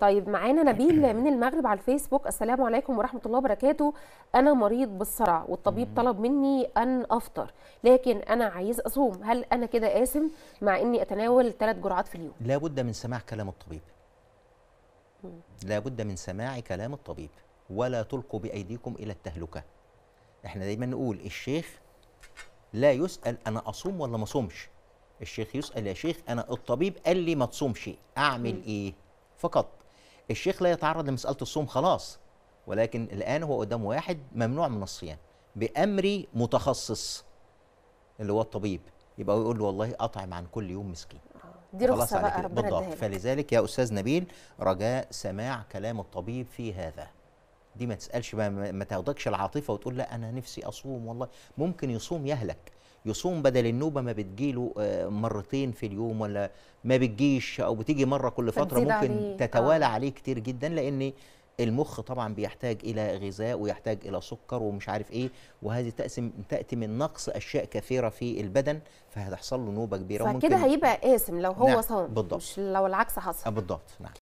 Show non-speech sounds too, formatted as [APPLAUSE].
طيب معانا نبيل [CLEARS THROAT] من المغرب على الفيسبوك السلام عليكم ورحمه الله وبركاته انا مريض بالصرع والطبيب طلب مني ان افطر لكن انا عايز اصوم هل انا كده قاسم مع اني اتناول ثلاث جرعات في اليوم لابد من سماع كلام الطبيب لابد من سماع كلام الطبيب ولا تلقوا بايديكم الى التهلكه احنا دايما نقول الشيخ لا يسال انا اصوم ولا ما اصومش الشيخ يسال يا شيخ انا الطبيب قال لي ما تصومش اعمل ايه فقط الشيخ لا يتعرض لمساله الصوم خلاص ولكن الان هو قدام واحد ممنوع من الصيام بامر متخصص اللي هو الطبيب يبقى هو يقول له والله اطعم عن كل يوم مسكين دي رخصه بقى ربنا بالضبط فلذلك يا استاذ نبيل رجاء سماع كلام الطبيب في هذا دي ما تسالش ما تاخدكش العاطفه وتقول لا انا نفسي اصوم والله ممكن يصوم يهلك يصوم بدل النوبه ما بتجيله آه، مرتين في اليوم ولا ما بتجيش او بتيجي مره كل فتره ممكن عليه. تتوالى آه. عليه كتير جدا لان المخ طبعا بيحتاج الى غذاء ويحتاج الى سكر ومش عارف ايه وهذه تقسم تاتي من نقص اشياء كثيره في البدن فهتحصل له نوبه كبيره فكده هيبقى قاسم لو هو نعم. صام بالضبط مش لو العكس حصل آه، بالضبط نعم